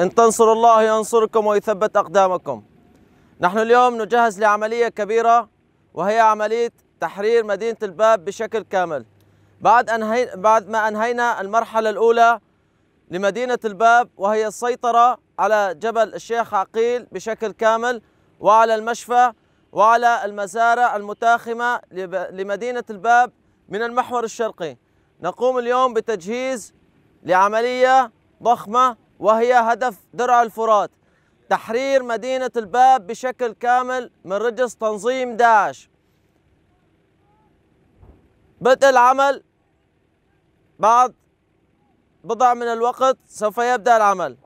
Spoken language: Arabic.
إن تنصروا الله ينصركم ويثبت أقدامكم نحن اليوم نجهز لعملية كبيرة وهي عملية تحرير مدينة الباب بشكل كامل بعد, أنهي... بعد ما أنهينا المرحلة الأولى لمدينة الباب وهي السيطرة على جبل الشيخ عقيل بشكل كامل وعلى المشفى وعلى المزارع المتاخمة لمدينة الباب من المحور الشرقي نقوم اليوم بتجهيز لعملية ضخمة وهي هدف درع الفرات تحرير مدينة الباب بشكل كامل من رجس تنظيم داعش بدء العمل بعد بضع من الوقت سوف يبدأ العمل